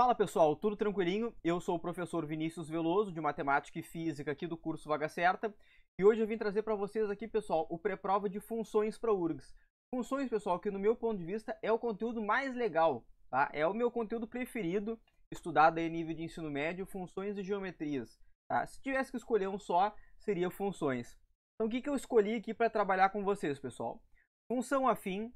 Fala pessoal, tudo tranquilinho? Eu sou o professor Vinícius Veloso, de Matemática e Física aqui do curso Vaga Certa, e hoje eu vim trazer para vocês aqui, pessoal, o pré-prova de funções para URGS. Funções, pessoal, que no meu ponto de vista é o conteúdo mais legal, tá? É o meu conteúdo preferido, estudado em nível de ensino médio, funções e geometrias. Tá? Se tivesse que escolher um só, seria funções. Então o que, que eu escolhi aqui para trabalhar com vocês, pessoal? Função afim,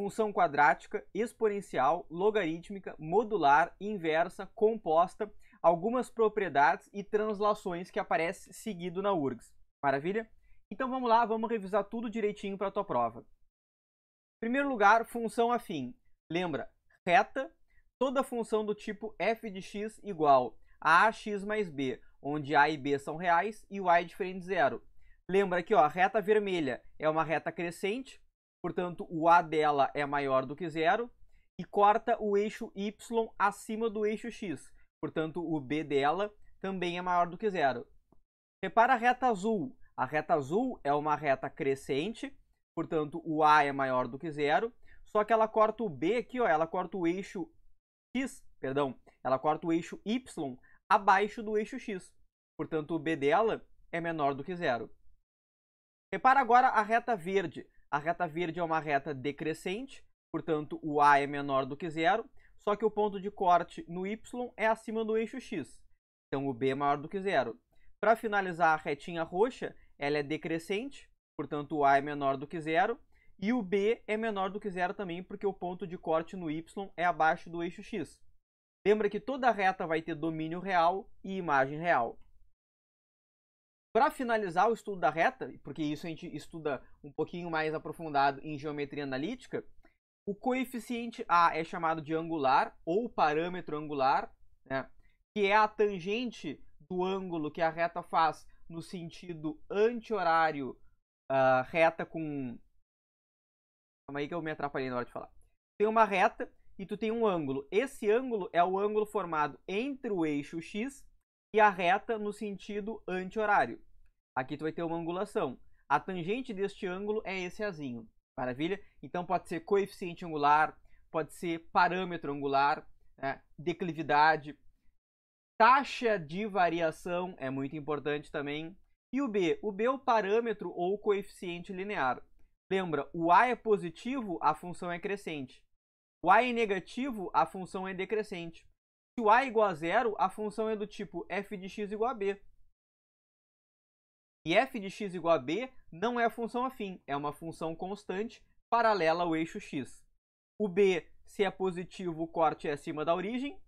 função quadrática, exponencial, logarítmica, modular, inversa, composta, algumas propriedades e translações que aparece seguido na URGS. Maravilha? Então vamos lá, vamos revisar tudo direitinho para a tua prova. Em primeiro lugar, função afim. Lembra, reta, toda função do tipo f de x igual a ax mais b, onde a e b são reais e o a é diferente de zero. Lembra que ó, a reta vermelha é uma reta crescente, Portanto, o A dela é maior do que zero e corta o eixo Y acima do eixo X. Portanto, o B dela também é maior do que zero. Repara a reta azul. A reta azul é uma reta crescente, portanto, o A é maior do que zero. Só que ela corta o B aqui, ó, ela corta o eixo X, perdão, ela corta o eixo Y abaixo do eixo X. Portanto, o B dela é menor do que zero. Repara agora a reta verde. A reta verde é uma reta decrescente, portanto o A é menor do que zero, só que o ponto de corte no Y é acima do eixo X, então o B é maior do que zero. Para finalizar a retinha roxa, ela é decrescente, portanto o A é menor do que zero, e o B é menor do que zero também, porque o ponto de corte no Y é abaixo do eixo X. Lembra que toda reta vai ter domínio real e imagem real. Para finalizar o estudo da reta, porque isso a gente estuda um pouquinho mais aprofundado em geometria analítica, o coeficiente A é chamado de angular ou parâmetro angular, né, que é a tangente do ângulo que a reta faz no sentido anti-horário uh, reta com. Calma aí que eu me atrapalhei na hora de falar. Tem uma reta e tu tem um ângulo. Esse ângulo é o ângulo formado entre o eixo x e a reta no sentido anti-horário. Aqui tu vai ter uma angulação. A tangente deste ângulo é esse azinho. Maravilha? Então pode ser coeficiente angular, pode ser parâmetro angular, né? declividade, taxa de variação é muito importante também. E o B? O B é o parâmetro ou coeficiente linear. Lembra, o A é positivo, a função é crescente. O A é negativo, a função é decrescente se o a igual a zero, a função é do tipo f de x igual a b. E f de x igual a b não é a função afim, é uma função constante paralela ao eixo x. O b, se é positivo, o corte é acima da origem.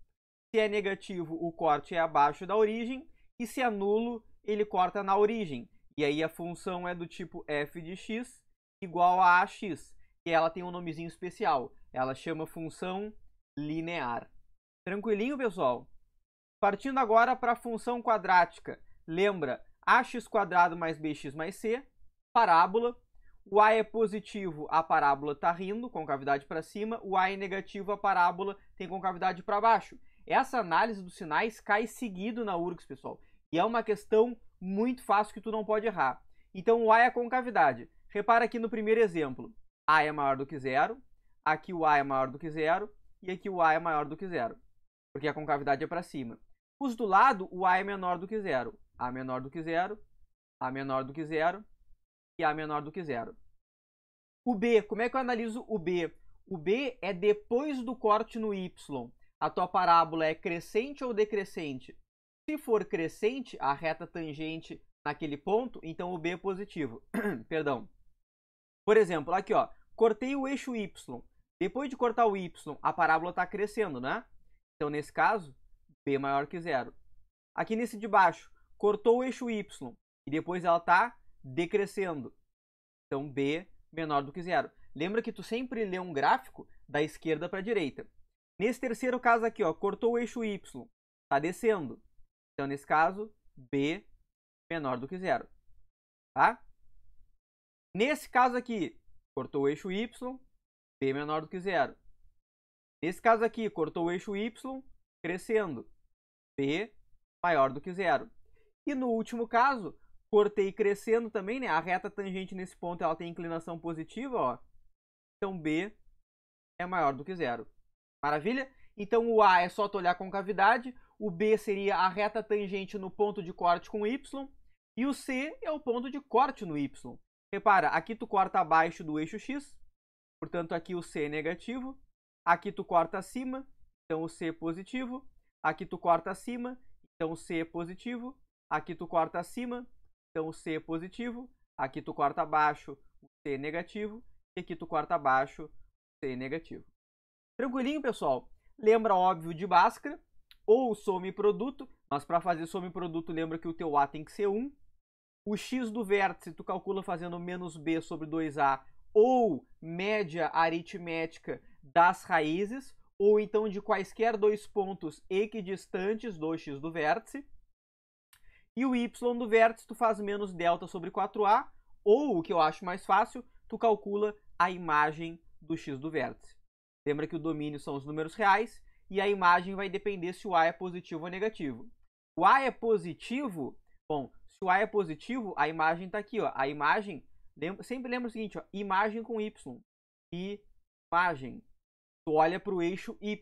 Se é negativo, o corte é abaixo da origem. E se é nulo, ele corta na origem. E aí a função é do tipo f de x igual a ax. E ela tem um nomezinho especial. Ela chama função linear. Tranquilinho, pessoal? Partindo agora para a função quadrática. Lembra, ax mais bx mais c, parábola. O a é positivo, a parábola está rindo, concavidade para cima. O a é negativo, a parábola tem concavidade para baixo. Essa análise dos sinais cai seguido na URGS, pessoal. E é uma questão muito fácil que tu não pode errar. Então, o a é a concavidade. Repara aqui no primeiro exemplo. a é maior do que zero. Aqui o a é maior do que zero. E aqui o a é maior do que zero porque a concavidade é para cima. Os do lado, o A é menor do que zero. A menor do que zero, A menor do que zero e A menor do que zero. O B, como é que eu analiso o B? O B é depois do corte no Y. A tua parábola é crescente ou decrescente? Se for crescente, a reta tangente naquele ponto, então o B é positivo. Perdão. Por exemplo, aqui ó, cortei o eixo Y. Depois de cortar o Y, a parábola está crescendo, né? Então, nesse caso, B maior que zero. Aqui nesse de baixo, cortou o eixo Y e depois ela está decrescendo. Então, B menor do que zero. Lembra que tu sempre lê um gráfico da esquerda para a direita. Nesse terceiro caso aqui, ó, cortou o eixo Y, está descendo. Então, nesse caso, B menor do que zero. Tá? Nesse caso aqui, cortou o eixo Y, B menor do que zero. Nesse caso aqui, cortou o eixo Y, crescendo. b maior do que zero. E no último caso, cortei crescendo também, né? A reta tangente nesse ponto ela tem inclinação positiva, ó. Então B é maior do que zero. Maravilha? Então o A é só olhar a concavidade, o B seria a reta tangente no ponto de corte com Y, e o C é o ponto de corte no Y. Repara, aqui tu corta abaixo do eixo X, portanto aqui o C é negativo, Aqui tu corta acima, então o C é positivo. Aqui tu corta acima, então o C é positivo. Aqui tu corta acima, então o C é positivo. Aqui tu corta abaixo, o C negativo. E aqui tu corta abaixo, o C negativo. Tranquilinho, pessoal? Lembra, óbvio, de Bhaskara ou some produto. Mas para fazer some produto, lembra que o teu A tem que ser 1. O x do vértice tu calcula fazendo menos b sobre 2a ou média aritmética das raízes, ou então de quaisquer dois pontos equidistantes do x do vértice. E o y do vértice tu faz menos delta sobre 4a, ou o que eu acho mais fácil, tu calcula a imagem do x do vértice. Lembra que o domínio são os números reais e a imagem vai depender se o a é positivo ou negativo. O a é positivo, bom, se o a é positivo, a imagem está aqui, ó. A imagem, sempre lembra o seguinte, ó, imagem com y e imagem tu olha para o eixo y.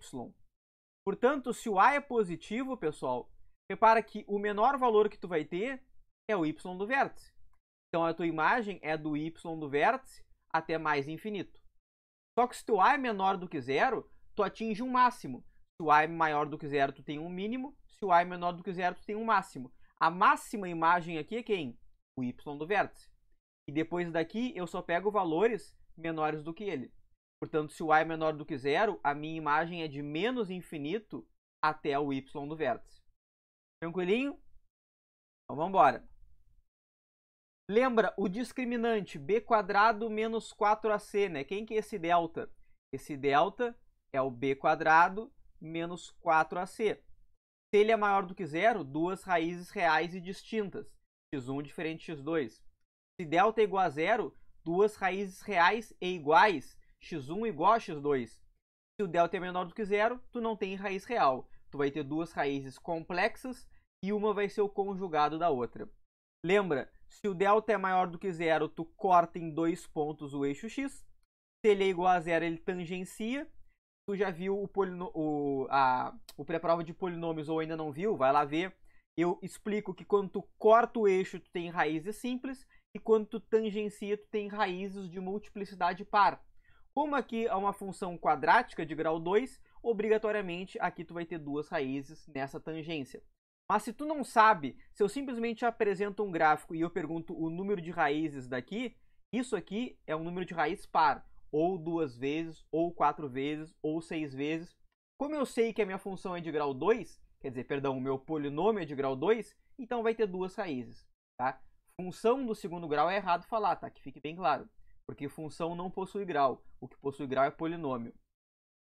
Portanto, se o a é positivo, pessoal, repara que o menor valor que tu vai ter é o y do vértice. Então a tua imagem é do y do vértice até mais infinito. Só que se teu a é menor do que zero, tu atinge um máximo. Se o a é maior do que zero, tu tem um mínimo. Se o a é menor do que zero, tu tem um máximo. A máxima imagem aqui é quem? O y do vértice. E depois daqui eu só pego valores menores do que ele. Portanto, se o A é menor do que zero, a minha imagem é de menos infinito até o Y do vértice. Tranquilinho? Então vamos embora. Lembra o discriminante b quadrado menos 4ac, né? Quem que é esse delta? Esse delta é o b quadrado menos 4ac. Se ele é maior do que zero, duas raízes reais e distintas, x1 diferente de x2. Se delta é igual a zero, duas raízes reais e iguais x1 igual a x2. Se o delta é menor do que zero, tu não tem raiz real. Tu vai ter duas raízes complexas e uma vai ser o conjugado da outra. Lembra, se o delta é maior do que zero, tu corta em dois pontos o eixo x. Se ele é igual a zero, ele tangencia. Tu já viu o, o, o pré-prova de polinômios ou ainda não viu? Vai lá ver. Eu explico que quando tu corta o eixo, tu tem raízes simples. E quando tu tangencia, tu tem raízes de multiplicidade par. Como aqui é uma função quadrática de grau 2, obrigatoriamente aqui tu vai ter duas raízes nessa tangência. Mas se tu não sabe, se eu simplesmente apresento um gráfico e eu pergunto o número de raízes daqui, isso aqui é um número de raiz par, ou duas vezes, ou quatro vezes, ou seis vezes. Como eu sei que a minha função é de grau 2, quer dizer, perdão, o meu polinômio é de grau 2, então vai ter duas raízes, tá? Função do segundo grau é errado falar, tá? Que fique bem claro porque função não possui grau. O que possui grau é polinômio.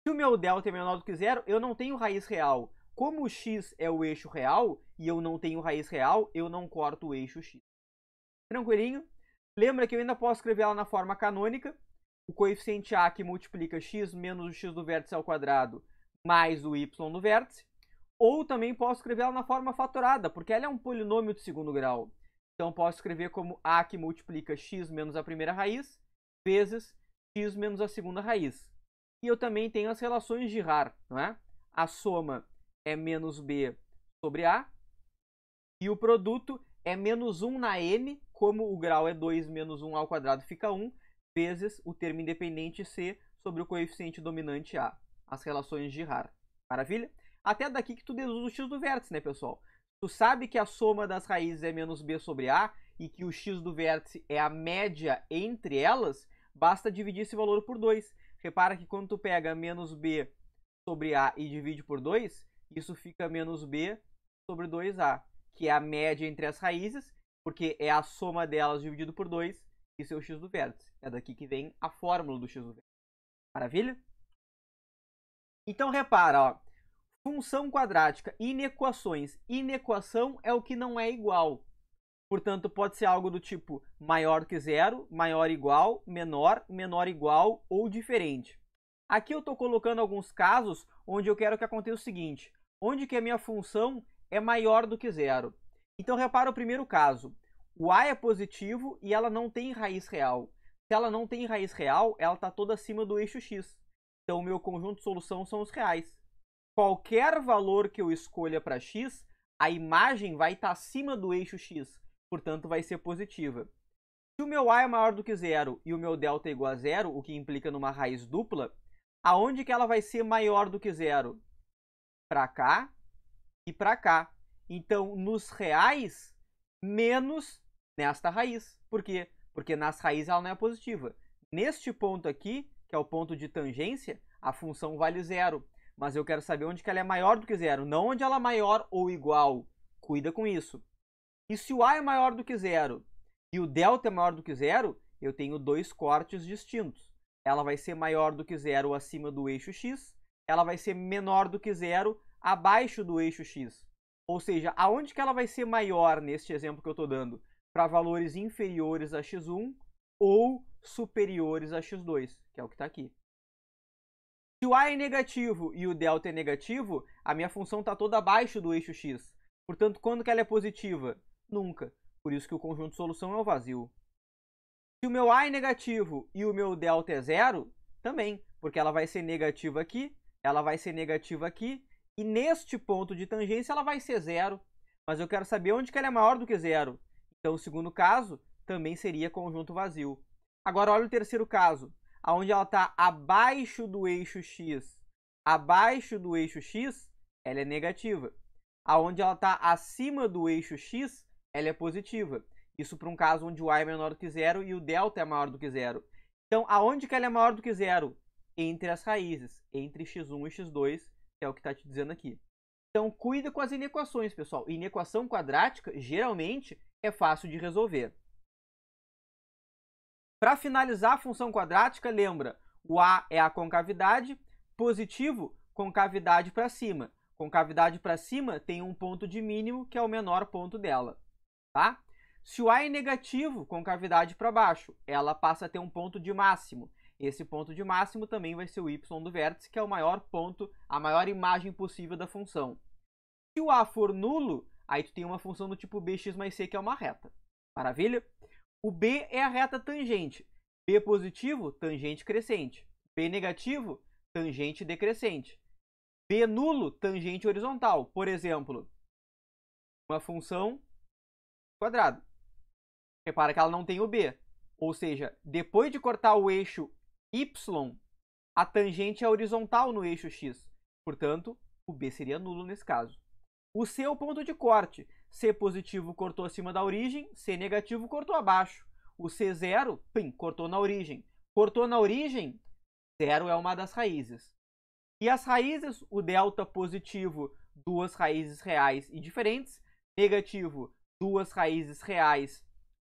Se o meu delta é menor do que zero, eu não tenho raiz real. Como o x é o eixo real e eu não tenho raiz real, eu não corto o eixo x. Tranquilinho? Lembra que eu ainda posso escrever ela na forma canônica. O coeficiente a que multiplica x menos o x do vértice ao quadrado mais o y do vértice. Ou também posso escrever ela na forma fatorada, porque ela é um polinômio de segundo grau. Então posso escrever como a que multiplica x menos a primeira raiz vezes x menos a segunda raiz. E eu também tenho as relações de RAR, não é? A soma é menos b sobre a e o produto é menos 1 na n, como o grau é 2 menos 1 ao quadrado fica 1, vezes o termo independente c sobre o coeficiente dominante a, as relações de RAR. Maravilha? Até daqui que tu deduz o x do vértice, né, pessoal? Tu sabe que a soma das raízes é menos b sobre a e que o x do vértice é a média entre elas, basta dividir esse valor por 2. Repara que quando tu pega menos b sobre a e divide por 2, isso fica menos b sobre 2a, que é a média entre as raízes, porque é a soma delas dividido por 2, isso é o x do vértice. É daqui que vem a fórmula do x do vértice. Maravilha? Então repara, ó, função quadrática, inequações. Inequação é o que não é igual. Portanto, pode ser algo do tipo maior que zero, maior igual, menor, menor igual ou diferente. Aqui eu estou colocando alguns casos onde eu quero que aconteça o seguinte, onde que a minha função é maior do que zero. Então repara o primeiro caso, o a é positivo e ela não tem raiz real. Se ela não tem raiz real, ela está toda acima do eixo x. Então o meu conjunto de solução são os reais. Qualquer valor que eu escolha para x, a imagem vai estar tá acima do eixo x portanto, vai ser positiva. Se o meu a é maior do que zero e o meu delta é igual a zero, o que implica numa raiz dupla, aonde que ela vai ser maior do que zero? Para cá e para cá. Então, nos reais, menos nesta raiz. Por quê? Porque nas raízes ela não é positiva. Neste ponto aqui, que é o ponto de tangência, a função vale zero. Mas eu quero saber onde que ela é maior do que zero, não onde ela é maior ou igual. Cuida com isso. E se o A é maior do que zero e o delta é maior do que zero, eu tenho dois cortes distintos. Ela vai ser maior do que zero acima do eixo x, ela vai ser menor do que zero abaixo do eixo x. Ou seja, aonde que ela vai ser maior neste exemplo que eu estou dando? Para valores inferiores a x1 ou superiores a x2, que é o que está aqui. Se o a é negativo e o delta é negativo, a minha função está toda abaixo do eixo x. Portanto, quando que ela é positiva? Nunca. Por isso que o conjunto de solução é o vazio. Se o meu A é negativo e o meu delta é zero, também, porque ela vai ser negativa aqui, ela vai ser negativa aqui, e neste ponto de tangência ela vai ser zero. Mas eu quero saber onde que ela é maior do que zero. Então o segundo caso também seria conjunto vazio. Agora olha o terceiro caso, aonde ela está abaixo do eixo x. Abaixo do eixo x, ela é negativa. Aonde ela está acima do eixo x, ela é positiva. Isso para um caso onde o A é menor do que zero e o delta é maior do que zero. Então, aonde que ela é maior do que zero? Entre as raízes, entre x1 e x2, que é o que está te dizendo aqui. Então, cuida com as inequações, pessoal. Inequação quadrática, geralmente, é fácil de resolver. Para finalizar a função quadrática, lembra, o A é a concavidade, positivo, concavidade para cima. Concavidade para cima tem um ponto de mínimo, que é o menor ponto dela tá? Se o A é negativo, concavidade para baixo, ela passa a ter um ponto de máximo. Esse ponto de máximo também vai ser o y do vértice, que é o maior ponto, a maior imagem possível da função. Se o A for nulo, aí tu tem uma função do tipo bx mais c, que é uma reta. Maravilha? O B é a reta tangente. B positivo, tangente crescente. B negativo, tangente decrescente. B nulo, tangente horizontal. Por exemplo, uma função quadrado. Repara que ela não tem o B. Ou seja, depois de cortar o eixo Y, a tangente é horizontal no eixo X. Portanto, o B seria nulo nesse caso. O C é o ponto de corte. C positivo cortou acima da origem, C negativo cortou abaixo. O c zero, pim, cortou na origem. Cortou na origem, zero é uma das raízes. E as raízes, o delta positivo, duas raízes reais e diferentes, negativo, duas raízes reais,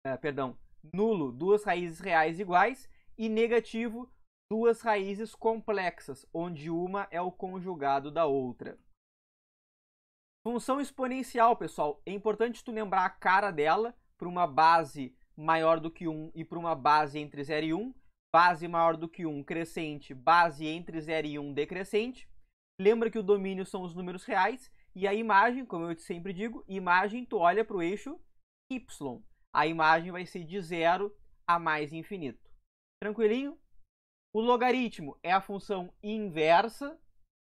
uh, perdão, nulo, duas raízes reais iguais, e negativo, duas raízes complexas, onde uma é o conjugado da outra. Função exponencial, pessoal, é importante tu lembrar a cara dela para uma base maior do que 1 e para uma base entre 0 e 1, base maior do que 1 crescente, base entre 0 e 1 decrescente. Lembra que o domínio são os números reais e a imagem, como eu sempre digo, imagem, tu olha para o eixo Y. A imagem vai ser de zero a mais infinito. Tranquilinho? O logaritmo é a função inversa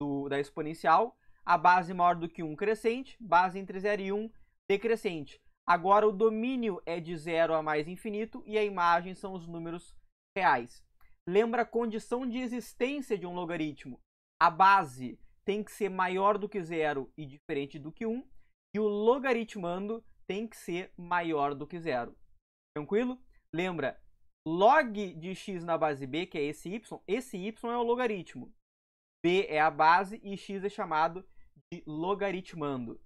do, da exponencial. A base maior do que 1 crescente, base entre 0 e 1 decrescente. Agora o domínio é de zero a mais infinito e a imagem são os números reais. Lembra a condição de existência de um logaritmo. A base tem que ser maior do que zero e diferente do que 1, um, e o logaritmando tem que ser maior do que zero. Tranquilo? Lembra, log de x na base b, que é esse y, esse y é o logaritmo. b é a base e x é chamado de logaritmando.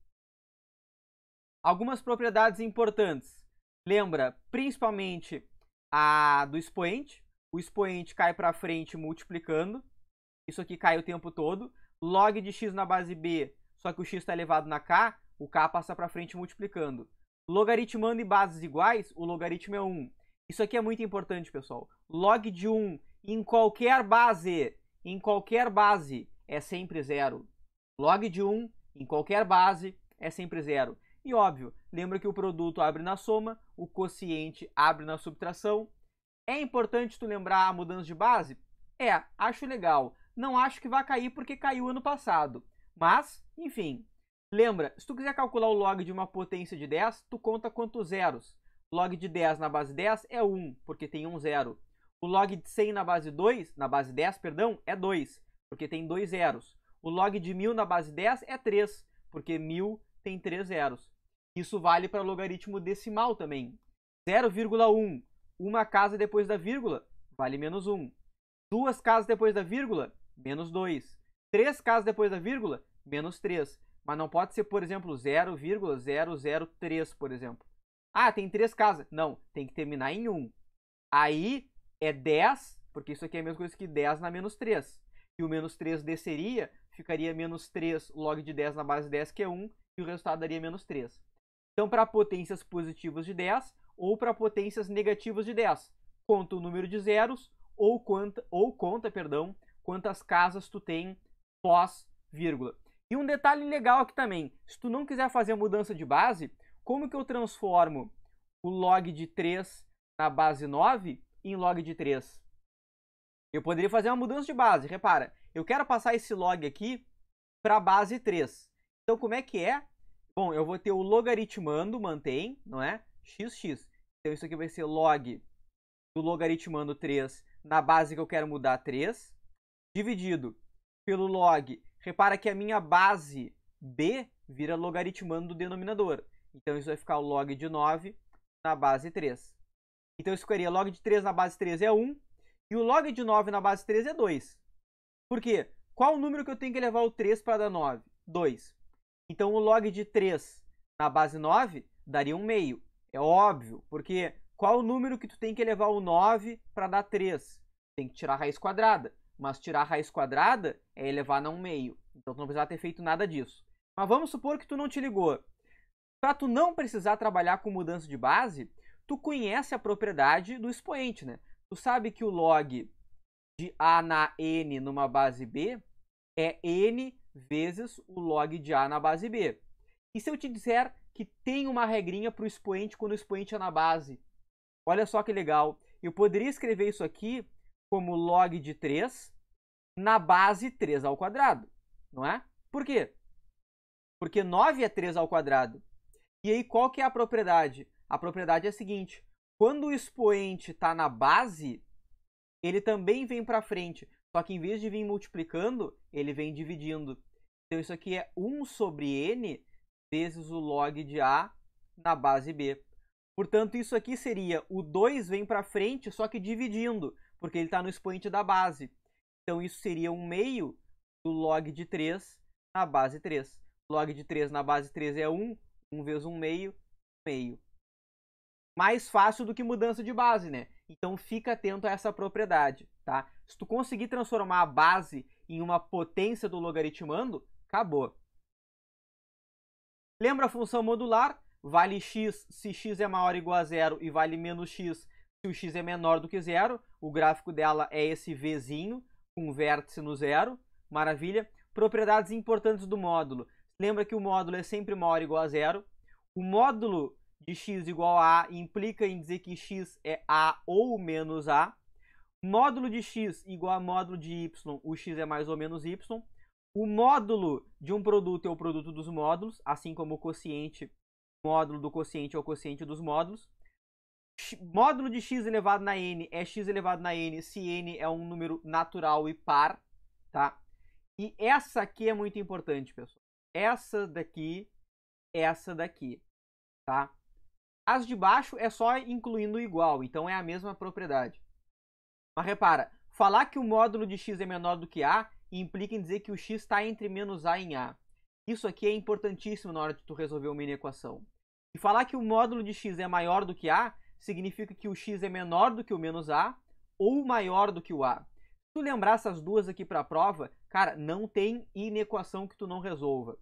Algumas propriedades importantes. Lembra, principalmente, a do expoente. O expoente cai para frente multiplicando. Isso aqui cai o tempo todo log de x na base b, só que o x está elevado na k, o k passa para frente multiplicando. Logaritmando em bases iguais, o logaritmo é 1. Isso aqui é muito importante, pessoal. Log de 1 em qualquer base, em qualquer base, é sempre zero. Log de 1 em qualquer base é sempre zero. E óbvio, lembra que o produto abre na soma, o quociente abre na subtração. É importante tu lembrar a mudança de base? É, acho legal. Não acho que vai cair porque caiu ano passado. Mas, enfim. Lembra, se tu quiser calcular o log de uma potência de 10, tu conta quantos zeros. Log de 10 na base 10 é 1, porque tem um zero. O log de 100 na base 2, na base 10, perdão, é 2, porque tem dois zeros. O log de 1000 na base 10 é 3, porque 1000 tem três zeros. Isso vale para logaritmo decimal também. 0,1, uma casa depois da vírgula, vale menos 1. Duas casas depois da vírgula, menos 2. Três casas depois da vírgula, menos 3. Mas não pode ser, por exemplo, 0,003, por exemplo. Ah, tem três casas. Não, tem que terminar em 1. Aí é 10, porque isso aqui é a mesma coisa que 10 na menos 3. E o menos 3 desceria, ficaria menos 3 log de 10 na base 10, que é 1, e o resultado daria menos 3. Então, para potências positivas de 10 ou para potências negativas de 10, conta o número de zeros ou conta, ou conta perdão, quantas casas tu tem pós vírgula. E um detalhe legal aqui também, se tu não quiser fazer a mudança de base, como que eu transformo o log de 3 na base 9 em log de 3? Eu poderia fazer uma mudança de base, repara, eu quero passar esse log aqui para a base 3. Então como é que é? Bom, eu vou ter o logaritmando, mantém, não é? xx. Então isso aqui vai ser log do logaritmando 3 na base que eu quero mudar 3 dividido pelo log. Repara que a minha base b vira logaritmando do denominador. Então isso vai ficar o log de 9 na base 3. Então isso ficaria log de 3 na base 3 é 1 e o log de 9 na base 3 é 2. Por quê? Qual o número que eu tenho que levar o 3 para dar 9? 2. Então o log de 3 na base 9 daria 1 meio. É óbvio, porque qual o número que tu tem que levar o 9 para dar 3? Tem que tirar a raiz quadrada. Mas tirar a raiz quadrada é elevar a 1 meio. Então tu não precisava ter feito nada disso. Mas vamos supor que tu não te ligou. Para tu não precisar trabalhar com mudança de base, tu conhece a propriedade do expoente, né? Tu sabe que o log de A na N numa base B é N vezes o log de A na base B. E se eu te disser que tem uma regrinha para o expoente quando o expoente é na base? Olha só que legal. Eu poderia escrever isso aqui como log de 3 na base 3 ao quadrado, não é? Por quê? Porque 9 é 3 ao quadrado. E aí qual que é a propriedade? A propriedade é a seguinte, quando o expoente está na base, ele também vem para frente, só que em vez de vir multiplicando, ele vem dividindo. Então isso aqui é 1 sobre n vezes o log de a na base b. Portanto, isso aqui seria o 2 vem para frente, só que dividindo porque ele está no expoente da base. Então isso seria um meio do log de 3 na base 3. Log de 3 na base 3 é 1, 1 vezes 1 meio, meio. Mais fácil do que mudança de base, né? Então fica atento a essa propriedade, tá? Se tu conseguir transformar a base em uma potência do logaritmando, acabou. Lembra a função modular? Vale x se x é maior ou igual a zero e vale menos x se o x é menor do que zero, o gráfico dela é esse vzinho, com vértice no zero, maravilha. Propriedades importantes do módulo. Lembra que o módulo é sempre maior ou igual a zero. O módulo de x igual a a implica em dizer que x é a ou menos a. Módulo de x igual a módulo de y, o x é mais ou menos y. O módulo de um produto é o produto dos módulos, assim como o quociente, módulo do quociente é o quociente dos módulos módulo de x elevado na n é x elevado na n se n é um número natural e par, tá? E essa aqui é muito importante, pessoal. Essa daqui, essa daqui, tá? As de baixo é só incluindo o igual, então é a mesma propriedade. Mas repara, falar que o módulo de x é menor do que a implica em dizer que o x está entre menos a em a. Isso aqui é importantíssimo na hora de tu resolver uma equação. E falar que o módulo de x é maior do que a significa que o x é menor do que o menos a ou maior do que o a. Se tu lembrar essas duas aqui para a prova, cara, não tem inequação que tu não resolva.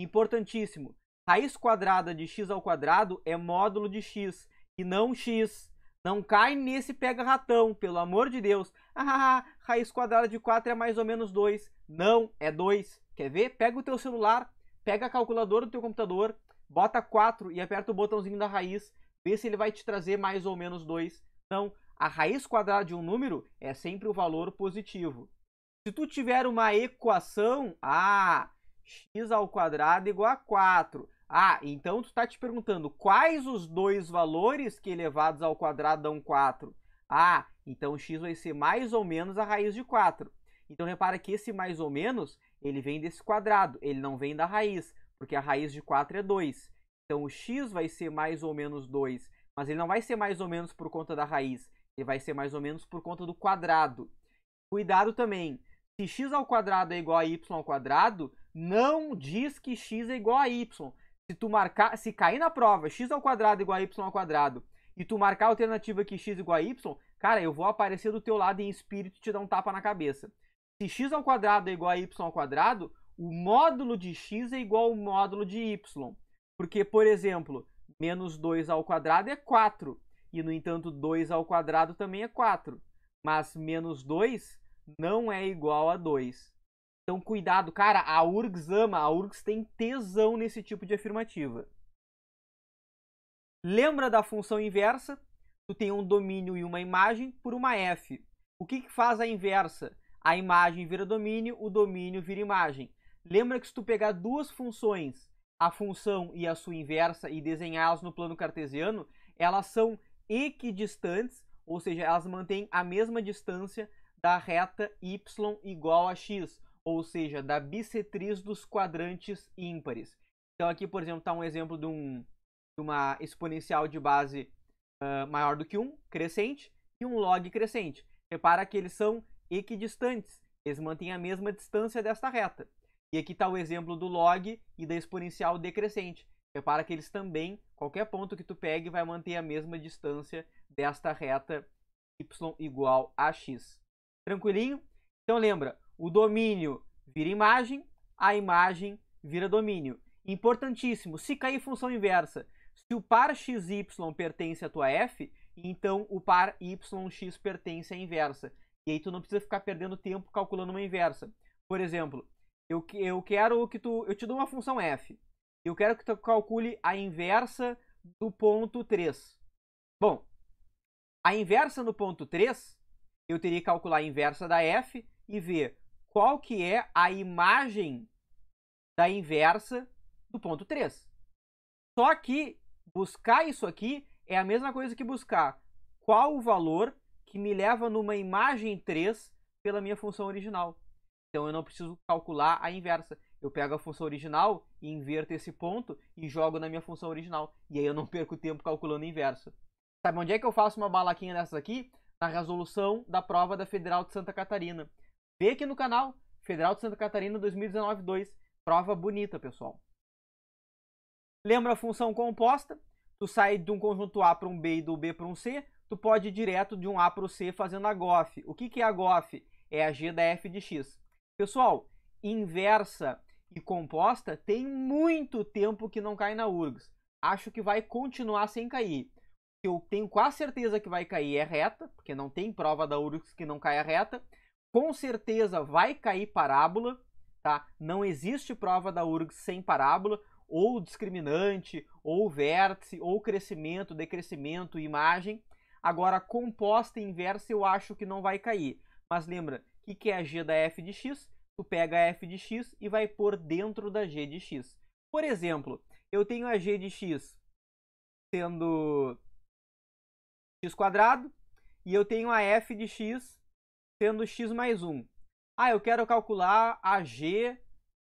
Importantíssimo, raiz quadrada de x ao quadrado é módulo de x e não x. Não cai nesse pega ratão, pelo amor de Deus. Ah, raiz quadrada de 4 é mais ou menos 2. Não, é 2. Quer ver? Pega o teu celular, pega a calculadora do teu computador, bota 4 e aperta o botãozinho da raiz Vê se ele vai te trazer mais ou menos 2. Então, a raiz quadrada de um número é sempre o valor positivo. Se tu tiver uma equação, ah, x ao quadrado igual a 4. Ah, então tu está te perguntando quais os dois valores que elevados ao quadrado dão 4. Ah, então x vai ser mais ou menos a raiz de 4. Então repara que esse mais ou menos, ele vem desse quadrado, ele não vem da raiz, porque a raiz de 4 é 2. Então o x vai ser mais ou menos 2, mas ele não vai ser mais ou menos por conta da raiz, ele vai ser mais ou menos por conta do quadrado. Cuidado também, se x ao quadrado é igual a y ao quadrado, não diz que x é igual a y. Se tu marcar, se cair na prova x ao quadrado é igual a y ao quadrado e tu marcar a alternativa que x é igual a y, cara, eu vou aparecer do teu lado em espírito e te dar um tapa na cabeça. Se x ao quadrado é igual a y ao quadrado, o módulo de x é igual ao módulo de y. Porque, por exemplo, menos 2 ao quadrado é 4. E, no entanto, 2 ao quadrado também é 4. Mas menos 2 não é igual a 2. Então, cuidado. Cara, a URGS ama. A URGS tem tesão nesse tipo de afirmativa. Lembra da função inversa? Tu tem um domínio e uma imagem por uma f. O que, que faz a inversa? A imagem vira domínio, o domínio vira imagem. Lembra que se tu pegar duas funções a função e a sua inversa e desenhá-las no plano cartesiano, elas são equidistantes, ou seja, elas mantêm a mesma distância da reta y igual a x, ou seja, da bissetriz dos quadrantes ímpares. Então aqui, por exemplo, está um exemplo de, um, de, uma exponencial de base uh, maior do que 1, crescente, e um log crescente. Repara que eles são equidistantes, eles mantêm a mesma distância desta reta. E aqui está o exemplo do log e da exponencial decrescente. Repara que eles também, qualquer ponto que tu pegue, vai manter a mesma distância desta reta y igual a x. Tranquilinho? Então lembra, o domínio vira imagem, a imagem vira domínio. Importantíssimo, se cair função inversa, se o par xy pertence à tua f, então o par yx pertence à inversa. E aí tu não precisa ficar perdendo tempo calculando uma inversa. Por exemplo, eu, eu quero que tu. Eu te dou uma função f. Eu quero que tu calcule a inversa do ponto 3. Bom, a inversa no ponto 3, eu teria que calcular a inversa da f e ver qual que é a imagem da inversa do ponto 3. Só que buscar isso aqui é a mesma coisa que buscar qual o valor que me leva numa imagem 3 pela minha função original. Então eu não preciso calcular a inversa. Eu pego a função original, inverto esse ponto e jogo na minha função original. E aí eu não perco tempo calculando a inversa. Sabe onde é que eu faço uma balaquinha dessas aqui? Na resolução da prova da Federal de Santa Catarina. Vê aqui no canal, Federal de Santa Catarina 2019-2. Prova bonita, pessoal. Lembra a função composta? Tu sai de um conjunto A para um B e do B para um C. Tu pode ir direto de um A para o C fazendo a GOF. O que, que é a GOF? É a G da f de x. Pessoal, inversa e composta tem muito tempo que não cai na URGS. Acho que vai continuar sem cair. Eu tenho quase certeza que vai cair é reta, porque não tem prova da URGS que não caia reta. Com certeza vai cair parábola, tá? Não existe prova da URGS sem parábola, ou discriminante, ou vértice, ou crescimento, decrescimento, imagem. Agora, composta e inversa eu acho que não vai cair. Mas lembra, o que, que é a g da f de x? Tu pega a f de x e vai pôr dentro da g de x. Por exemplo, eu tenho a g de x sendo x quadrado e eu tenho a f de x sendo x mais 1. Ah, eu quero calcular a g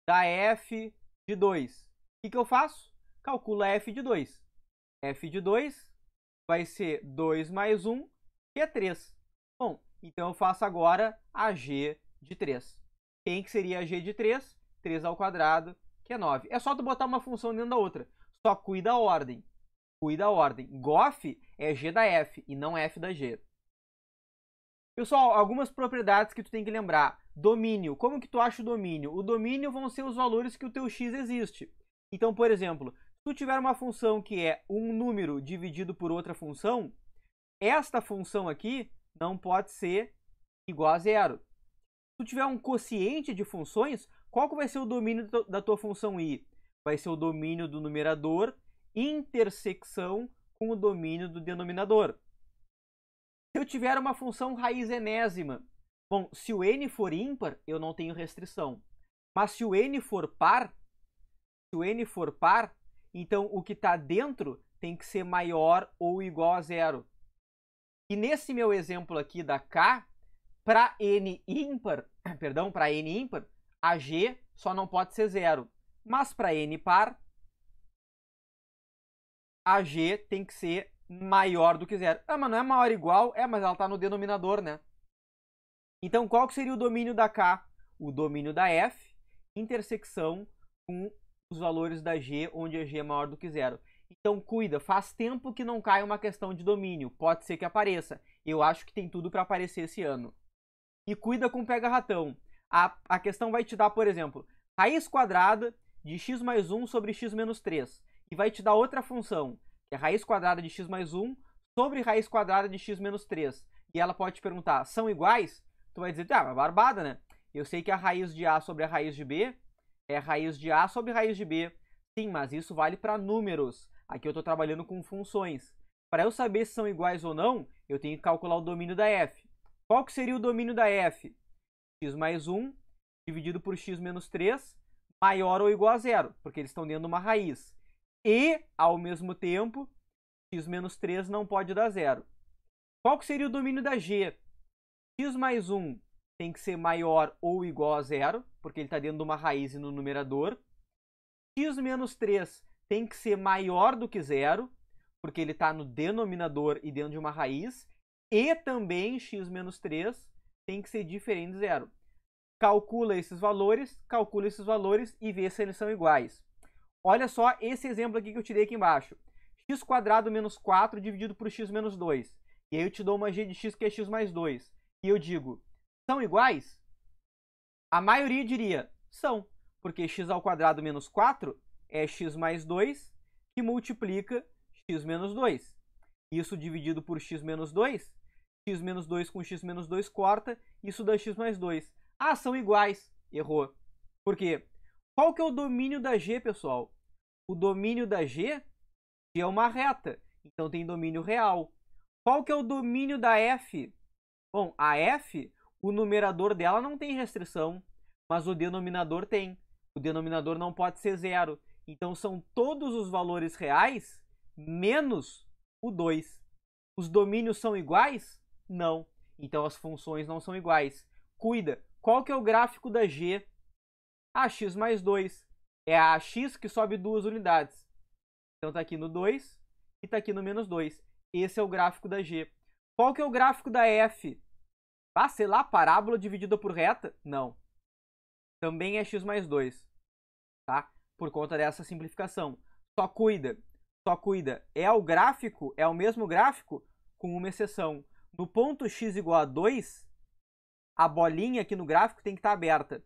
da f de 2. O que, que eu faço? Calculo a f de 2. f de 2 vai ser 2 mais 1, que é 3. Bom, então eu faço agora a g de 3. Quem que seria a g de 3? 3 ao quadrado, que é 9. É só tu botar uma função dentro da outra. Só cuida a ordem. Cuida a ordem. Goff é g da f e não f da g. Pessoal, algumas propriedades que tu tem que lembrar. Domínio. Como que tu acha o domínio? O domínio vão ser os valores que o teu x existe. Então, por exemplo, se tu tiver uma função que é um número dividido por outra função, esta função aqui não pode ser igual a zero. Se tu tiver um quociente de funções, qual que vai ser o domínio da tua função i? Vai ser o domínio do numerador intersecção com o domínio do denominador. Se eu tiver uma função raiz enésima, bom, se o n for ímpar, eu não tenho restrição. Mas se o n for par, se o n for par, então o que está dentro tem que ser maior ou igual a zero. E nesse meu exemplo aqui da K, para n ímpar, perdão, para n ímpar, a g só não pode ser zero. Mas para n par, a g tem que ser maior do que zero. Ah, mas não é maior ou igual? É, mas ela está no denominador, né? Então, qual que seria o domínio da K? O domínio da F, intersecção com os valores da G, onde a G é maior do que zero. Então cuida, faz tempo que não cai uma questão de domínio, pode ser que apareça. Eu acho que tem tudo para aparecer esse ano. E cuida com pega ratão. A, a questão vai te dar, por exemplo, raiz quadrada de x mais 1 sobre x menos 3. E vai te dar outra função, que é raiz quadrada de x mais 1 sobre raiz quadrada de x menos 3. E ela pode te perguntar, são iguais? Tu vai dizer, ah, mas barbada, né? Eu sei que a raiz de A sobre a raiz de B é raiz de A sobre raiz de B. Sim, mas isso vale para números. Aqui eu estou trabalhando com funções. Para eu saber se são iguais ou não, eu tenho que calcular o domínio da f. Qual que seria o domínio da f? x mais 1 dividido por x menos 3 maior ou igual a zero, porque eles estão dentro de uma raiz. E, ao mesmo tempo, x menos 3 não pode dar zero. Qual que seria o domínio da g? x mais 1 tem que ser maior ou igual a zero, porque ele está dentro de uma raiz e no numerador. x menos 3 tem que ser maior do que zero, porque ele está no denominador e dentro de uma raiz, e também x menos 3 tem que ser diferente de zero. Calcula esses valores, calcula esses valores e vê se eles são iguais. Olha só esse exemplo aqui que eu tirei aqui embaixo. x quadrado menos 4 dividido por x menos 2. E aí eu te dou uma g de x que é x mais 2. E eu digo, são iguais? A maioria diria, são, porque x ao quadrado menos 4 é x mais 2, que multiplica x menos 2. Isso dividido por x menos 2, x menos 2 com x menos 2 corta, isso dá x mais 2. Ah, são iguais. Errou. Por quê? Qual que é o domínio da G, pessoal? O domínio da G, G é uma reta, então tem domínio real. Qual que é o domínio da F? Bom, a F, o numerador dela não tem restrição, mas o denominador tem. O denominador não pode ser zero. Então são todos os valores reais menos o 2. Os domínios são iguais? Não. Então as funções não são iguais. Cuida, qual que é o gráfico da G? AX mais 2. É a AX que sobe duas unidades. Então está aqui no 2 e está aqui no menos 2. Esse é o gráfico da G. Qual que é o gráfico da F? Ah, sei lá, parábola dividida por reta? Não. Também é x mais 2. Tá? por conta dessa simplificação. Só cuida, só cuida. É o gráfico, é o mesmo gráfico com uma exceção. No ponto x igual a 2, a bolinha aqui no gráfico tem que estar tá aberta.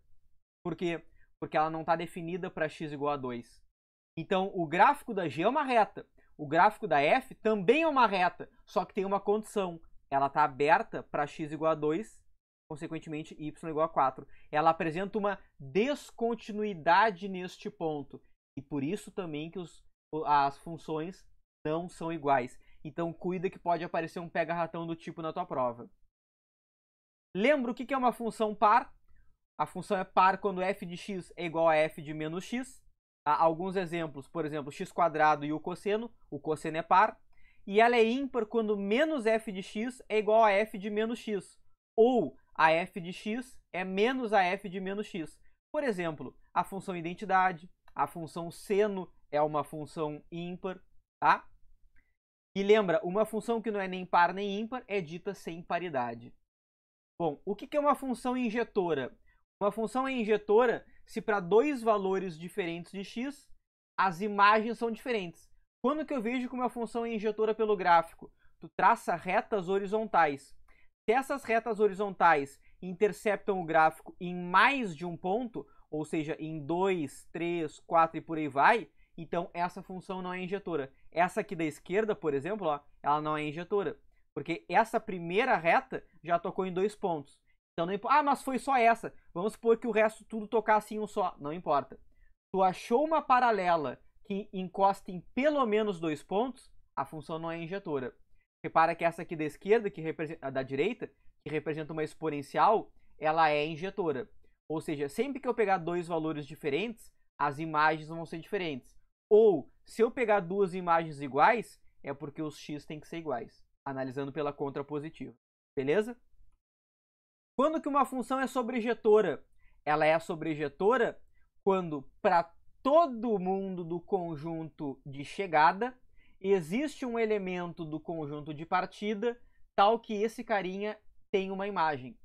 Por quê? Porque ela não está definida para x igual a 2. Então, o gráfico da G é uma reta. O gráfico da F também é uma reta, só que tem uma condição. Ela está aberta para x igual a 2 consequentemente y igual a 4. Ela apresenta uma descontinuidade neste ponto, e por isso também que os, as funções não são iguais. Então cuida que pode aparecer um pega-ratão do tipo na tua prova. Lembra o que é uma função par? A função é par quando f de x é igual a f de menos x. Há alguns exemplos, por exemplo, x quadrado e o cosseno, o cosseno é par. E ela é ímpar quando menos f de x é igual a f de menos x. Ou a f de x é menos a f de menos x. Por exemplo, a função identidade, a função seno é uma função ímpar, tá? E lembra, uma função que não é nem par nem ímpar é dita sem paridade. Bom, o que é uma função injetora? Uma função é injetora se para dois valores diferentes de x as imagens são diferentes. Quando que eu vejo que uma função é injetora pelo gráfico? Tu traça retas horizontais. Se essas retas horizontais interceptam o gráfico em mais de um ponto, ou seja, em 2, 3, 4 e por aí vai, então essa função não é injetora. Essa aqui da esquerda, por exemplo, ó, ela não é injetora, porque essa primeira reta já tocou em dois pontos. Então não importa. Ah, mas foi só essa. Vamos supor que o resto tudo tocasse em um só. Não importa. Tu achou uma paralela que encosta em pelo menos dois pontos, a função não é injetora. Repara que essa aqui da esquerda, que representa, da direita, que representa uma exponencial, ela é injetora. Ou seja, sempre que eu pegar dois valores diferentes, as imagens vão ser diferentes. Ou, se eu pegar duas imagens iguais, é porque os x têm que ser iguais, analisando pela contrapositiva. Beleza? Quando que uma função é sobrejetora? Ela é sobrejetora quando, para todo mundo do conjunto de chegada, existe um elemento do conjunto de partida tal que esse carinha tem uma imagem.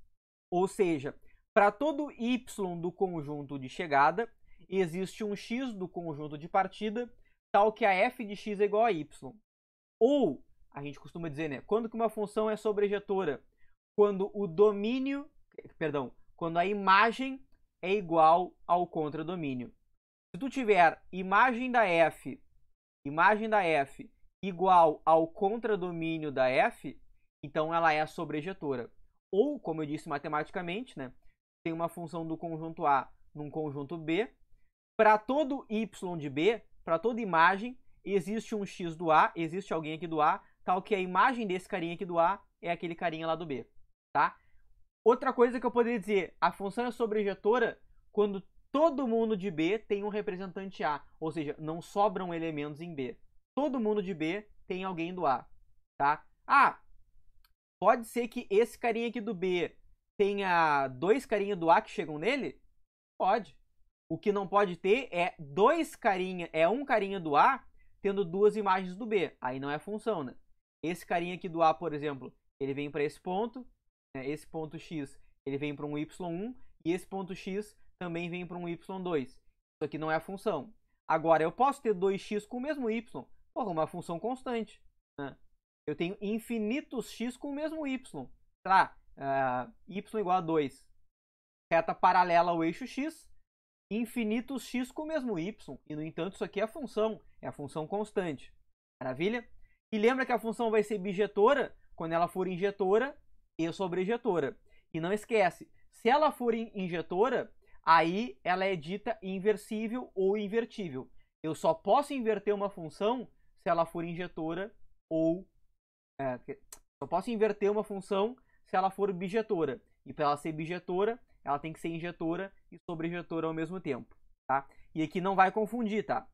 Ou seja, para todo y do conjunto de chegada, existe um x do conjunto de partida tal que a f de x é igual a y. Ou, a gente costuma dizer, né, quando que uma função é sobrejetora? Quando o domínio, perdão, quando a imagem é igual ao contradomínio. Se tu tiver imagem da f imagem da f igual ao contradomínio da f, então ela é sobrejetora. Ou, como eu disse matematicamente, né, tem uma função do conjunto A num conjunto B. Para todo y de B, para toda imagem, existe um x do A, existe alguém aqui do A, tal que a imagem desse carinha aqui do A é aquele carinha lá do B, tá? Outra coisa que eu poderia dizer, a função é sobrejetora quando Todo mundo de B tem um representante A, ou seja, não sobram elementos em B. Todo mundo de B tem alguém do A, tá? Ah, pode ser que esse carinha aqui do B tenha dois carinhos do A que chegam nele? Pode. O que não pode ter é dois carinha, é um carinha do A tendo duas imagens do B. Aí não é função, né? Esse carinha aqui do A, por exemplo, ele vem para esse ponto, né? esse ponto X, ele vem para um Y1 e esse ponto X também vem para um y2. Isso aqui não é a função. Agora, eu posso ter 2x com o mesmo y. Porra, é uma função constante. Né? Eu tenho infinitos x com o mesmo y. tá Uh, y igual a 2. Reta paralela ao eixo x. Infinitos x com o mesmo y. E, no entanto, isso aqui é a função. É a função constante. Maravilha? E lembra que a função vai ser bijetora quando ela for injetora e sobrejetora E não esquece, se ela for injetora, aí ela é dita inversível ou invertível. Eu só posso inverter uma função se ela for injetora ou. É, eu posso inverter uma função se ela for bijetora. E para ela ser bijetora, ela tem que ser injetora e sobrejetora ao mesmo tempo. Tá? E aqui não vai confundir, tá?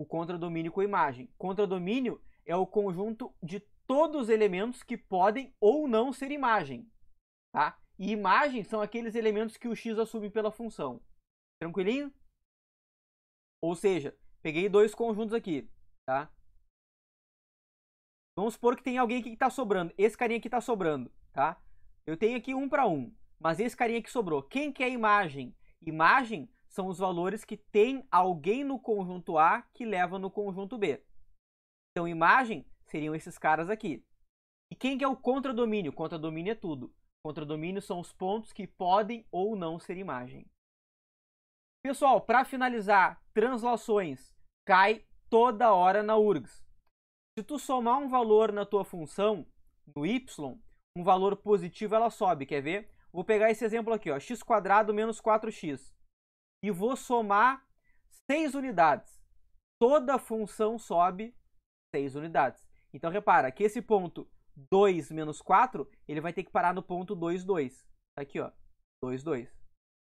O contradomínio com a imagem. Contradomínio é o conjunto de todos os elementos que podem ou não ser imagem. Tá? E imagem são aqueles elementos que o x assume pela função. Tranquilinho? Ou seja, peguei dois conjuntos aqui, tá? Vamos supor que tem alguém aqui que está sobrando. Esse carinha aqui está sobrando, tá? Eu tenho aqui um para um, mas esse carinha que sobrou. Quem que é imagem? Imagem são os valores que tem alguém no conjunto A que leva no conjunto B. Então, imagem seriam esses caras aqui. E quem que é o contradomínio? Contradomínio é tudo. Contradomínio são os pontos que podem ou não ser imagem. Pessoal, para finalizar, translações cai toda hora na URGS. Se tu somar um valor na tua função, no y, um valor positivo ela sobe, quer ver? Vou pegar esse exemplo aqui, ó, x quadrado menos 4x. E vou somar 6 unidades. Toda função sobe 6 unidades. Então repara que esse ponto 2 menos 4, ele vai ter que parar no ponto 2, 2. Tá aqui, ó. 2, 2.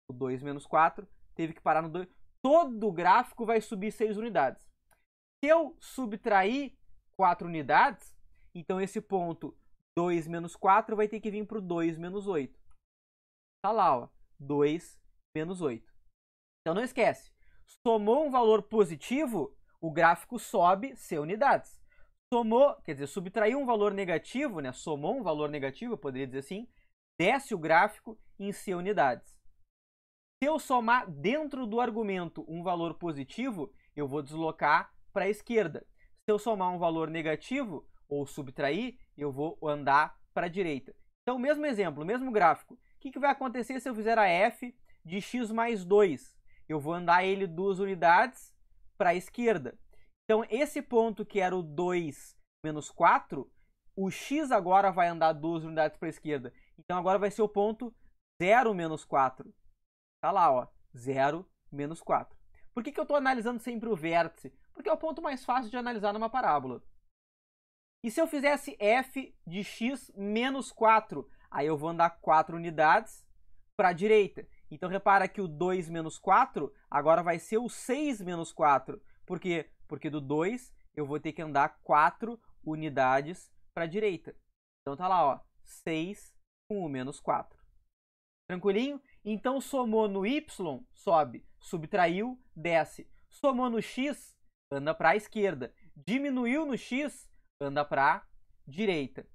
O 2 menos 4 teve que parar no 2. Todo o gráfico vai subir 6 unidades. Se eu subtrair 4 unidades, então esse ponto 2 menos 4 vai ter que vir para o 2 menos 8. Tá lá, ó. 2 menos 8. Então não esquece. Somou um valor positivo, o gráfico sobe 6 unidades somou, quer dizer, subtraiu um valor negativo, né? Somou um valor negativo, eu poderia dizer assim, desce o gráfico em C unidades. Se eu somar dentro do argumento um valor positivo, eu vou deslocar para a esquerda. Se eu somar um valor negativo ou subtrair, eu vou andar para a direita. Então, mesmo exemplo, mesmo gráfico. O que, que vai acontecer se eu fizer a f de x mais 2? Eu vou andar ele duas unidades para a esquerda. Então, esse ponto que era o 2 menos 4, o x agora vai andar duas unidades para a esquerda. Então, agora vai ser o ponto 0 menos 4. Está lá, ó. 0 menos 4. Por que, que eu estou analisando sempre o vértice? Porque é o ponto mais fácil de analisar numa parábola. E se eu fizesse f de x menos 4? Aí eu vou andar 4 unidades para a direita. Então repara que o 2 menos 4 agora vai ser o 6 menos 4, porque porque do 2 eu vou ter que andar 4 unidades para a direita. Então tá lá, ó, 6 com o menos 4. Tranquilinho? Então somou no y, sobe. Subtraiu, desce. Somou no x, anda para a esquerda. Diminuiu no x, anda para a direita.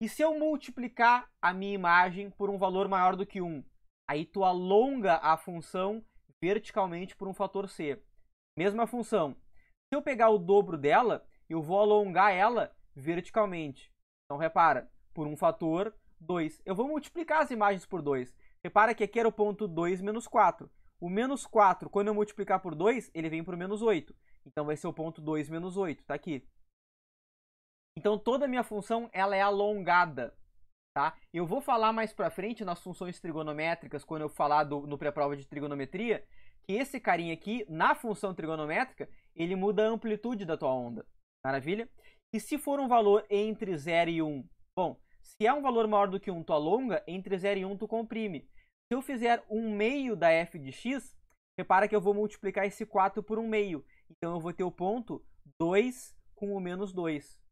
E se eu multiplicar a minha imagem por um valor maior do que 1? Aí tu alonga a função verticalmente por um fator c. Mesma função, se eu pegar o dobro dela, eu vou alongar ela verticalmente. Então repara, por um fator 2. Eu vou multiplicar as imagens por 2. Repara que aqui era o ponto 2 menos 4. O menos 4, quando eu multiplicar por 2, ele vem para o menos 8. Então vai ser o ponto 2 menos 8, tá aqui. Então toda a minha função ela é alongada, tá? Eu vou falar mais para frente nas funções trigonométricas, quando eu falar do, no pré-prova de trigonometria, que esse carinha aqui, na função trigonométrica, ele muda a amplitude da tua onda. Maravilha? E se for um valor entre 0 e 1? Bom, se é um valor maior do que 1, tu alonga, entre 0 e 1 tu comprime. Se eu fizer 1 meio da f de x, repara que eu vou multiplicar esse 4 por 1 meio. Então eu vou ter o ponto 2 com o menos 2. Está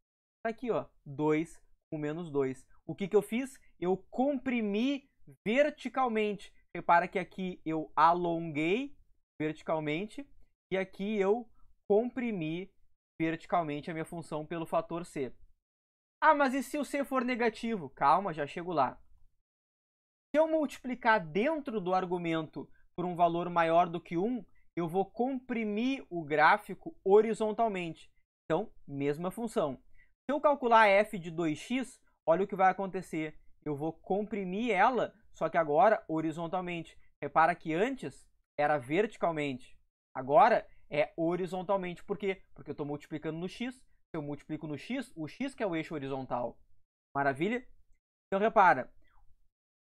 aqui, ó, 2 com o menos 2. O que, que eu fiz? Eu comprimi verticalmente. Repara que aqui eu alonguei verticalmente e aqui eu comprimir verticalmente a minha função pelo fator C. Ah, mas e se o C for negativo? Calma, já chego lá. Se eu multiplicar dentro do argumento por um valor maior do que 1, eu vou comprimir o gráfico horizontalmente. Então, mesma função. Se eu calcular f de 2x, olha o que vai acontecer. Eu vou comprimir ela, só que agora horizontalmente. Repara que antes era verticalmente. Agora é horizontalmente. Por quê? Porque eu estou multiplicando no x. Se eu multiplico no x, o x que é o eixo horizontal. Maravilha? Então, repara.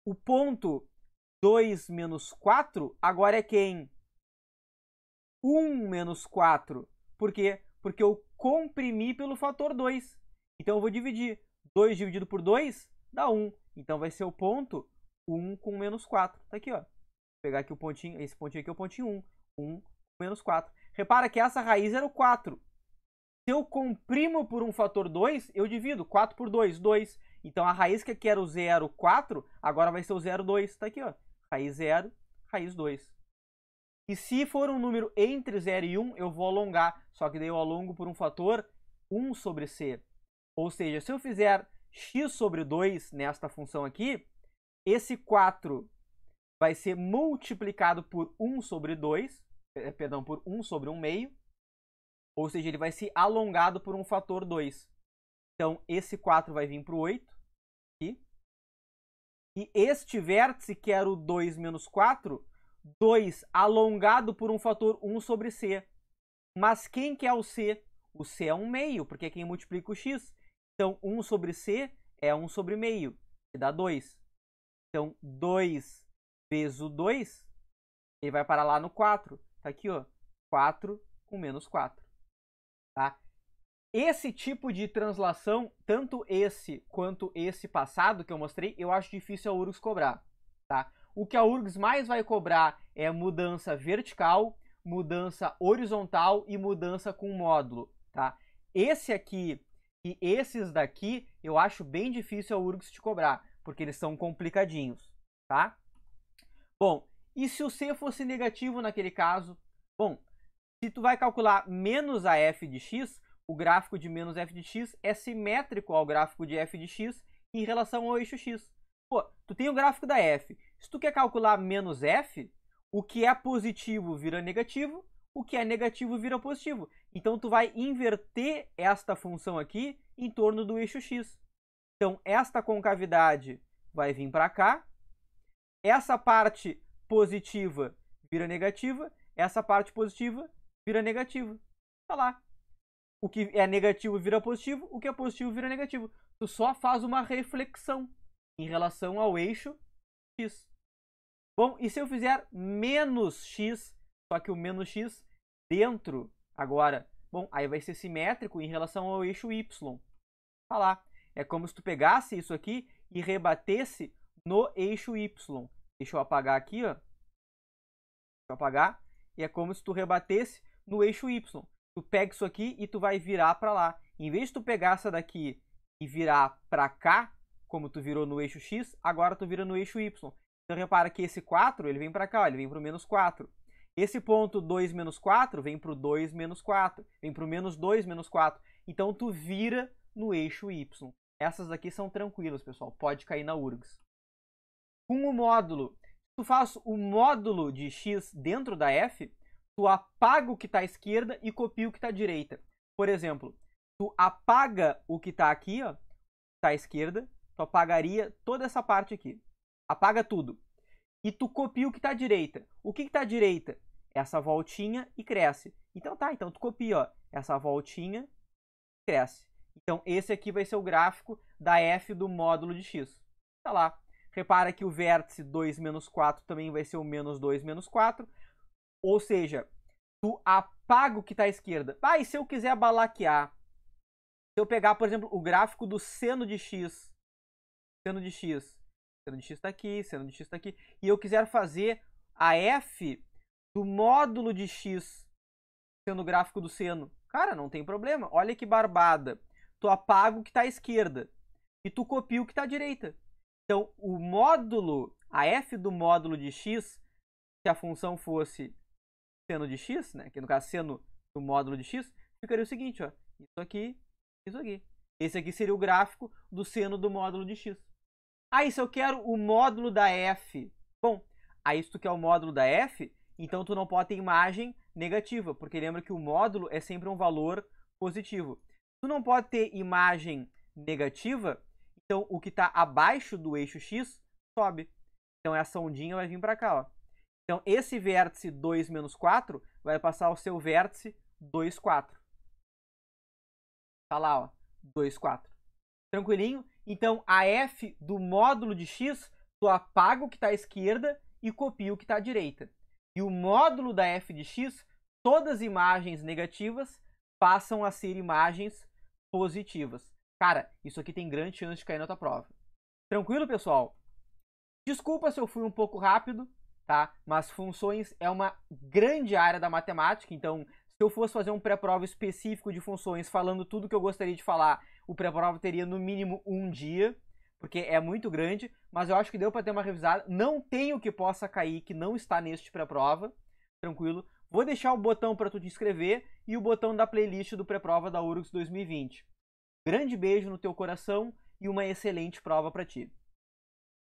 O ponto 2 menos 4 agora é quem? 1 menos 4. Por quê? Porque eu comprimi pelo fator 2. Então, eu vou dividir. 2 dividido por 2 dá 1. Então, vai ser o ponto 1 com menos 4. Está aqui, ó. Vou pegar aqui o pontinho. Esse pontinho aqui é o pontinho 1. 1 menos 4. Repara que essa raiz era o 4. Se eu comprimo por um fator 2, eu divido 4 por 2, 2. Então a raiz que aqui era o 0, 4, agora vai ser o 0, 2. está aqui, ó. Raiz 0, raiz 2. E se for um número entre 0 e 1, eu vou alongar. Só que daí eu alongo por um fator 1 sobre c. Ou seja, se eu fizer x sobre 2 nesta função aqui, esse 4 vai ser multiplicado por 1 sobre 2 é, é, perdão, por 1 sobre 1 meio, ou seja, ele vai ser alongado por um fator 2. Então, esse 4 vai vir para o 8, aqui. E este vértice, que era o 2 menos 4, 2 alongado por um fator 1 sobre C. Mas quem que é o C? O C é 1 meio, porque é quem multiplica o X. Então, 1 sobre C é 1 sobre meio, que dá 2. Então, 2 vezes o 2, ele vai parar lá no 4. Tá aqui, ó. 4 com menos 4. Tá? Esse tipo de translação, tanto esse quanto esse passado que eu mostrei, eu acho difícil a URGS cobrar. Tá? O que a URGS mais vai cobrar é mudança vertical, mudança horizontal e mudança com módulo. Tá? Esse aqui e esses daqui, eu acho bem difícil a URGS te cobrar, porque eles são complicadinhos. Tá? Bom, e se o C fosse negativo naquele caso? Bom, se tu vai calcular menos a f de x, o gráfico de menos f de x é simétrico ao gráfico de f de x em relação ao eixo x. Pô, tu tem o gráfico da f. Se tu quer calcular menos f, o que é positivo vira negativo, o que é negativo vira positivo. Então tu vai inverter esta função aqui em torno do eixo x. Então esta concavidade vai vir para cá. Essa parte positiva vira negativa, essa parte positiva vira negativa. Tá lá. O que é negativo vira positivo, o que é positivo vira negativo. Tu só faz uma reflexão em relação ao eixo x. Bom, e se eu fizer menos x, só que o menos x dentro agora, bom, aí vai ser simétrico em relação ao eixo y. Tá lá. É como se tu pegasse isso aqui e rebatesse no eixo y. Deixa eu apagar aqui, ó. Deixa eu apagar. E é como se tu rebatesse no eixo Y. Tu pega isso aqui e tu vai virar para lá. Em vez de tu pegar essa daqui e virar para cá, como tu virou no eixo X, agora tu vira no eixo Y. Então repara que esse 4, ele vem para cá, ó, ele vem para o menos 4. Esse ponto 2 menos 4 vem para o 2 menos 4, vem para o menos 2 menos 4. Então tu vira no eixo Y. Essas aqui são tranquilas, pessoal. Pode cair na URGS com o módulo. Se tu faz o módulo de x dentro da f, tu apaga o que está à esquerda e copia o que está à direita. Por exemplo, tu apaga o que está aqui, ó, está à esquerda, tu apagaria toda essa parte aqui. Apaga tudo. E tu copia o que está à direita. O que está à direita? Essa voltinha e cresce. Então tá, então tu copia ó, essa voltinha e cresce. Então esse aqui vai ser o gráfico da f do módulo de x. Tá lá. Repara que o vértice 2 menos 4 também vai ser o menos 2 menos 4. Ou seja, tu apaga o que está à esquerda. Ah, e se eu quiser balaquear? Se eu pegar, por exemplo, o gráfico do seno de x, seno de x, seno de x está aqui, seno de x está aqui, e eu quiser fazer a f do módulo de x sendo o gráfico do seno, cara, não tem problema. Olha que barbada. Tu apaga o que está à esquerda e tu copia o que está à direita. Então, o módulo, a f do módulo de x, se a função fosse seno de x, né? que no caso seno do módulo de x, ficaria o seguinte, ó, isso aqui, isso aqui. Esse aqui seria o gráfico do seno do módulo de x. Aí, ah, se eu quero o módulo da f, bom, aí se tu quer o módulo da f, então tu não pode ter imagem negativa, porque lembra que o módulo é sempre um valor positivo. Tu não pode ter imagem negativa então, o que está abaixo do eixo X sobe. Então, essa ondinha vai vir para cá. Ó. Então, esse vértice 2 menos 4 vai passar ao seu vértice 2, 4. Está lá, ó. 2, 4. Tranquilinho? Então, a f do módulo de x, tu apaga o que está à esquerda e copia o que está à direita. E o módulo da f de x, todas as imagens negativas passam a ser imagens positivas. Cara, isso aqui tem grande chance de cair na tua prova. Tranquilo, pessoal? Desculpa se eu fui um pouco rápido, tá? Mas funções é uma grande área da matemática, então se eu fosse fazer um pré-prova específico de funções falando tudo que eu gostaria de falar, o pré-prova teria no mínimo um dia, porque é muito grande, mas eu acho que deu para ter uma revisada. Não tem o que possa cair que não está neste pré-prova, tranquilo. Vou deixar o botão para tu te inscrever e o botão da playlist do pré-prova da URGS 2020. Grande beijo no teu coração e uma excelente prova para ti.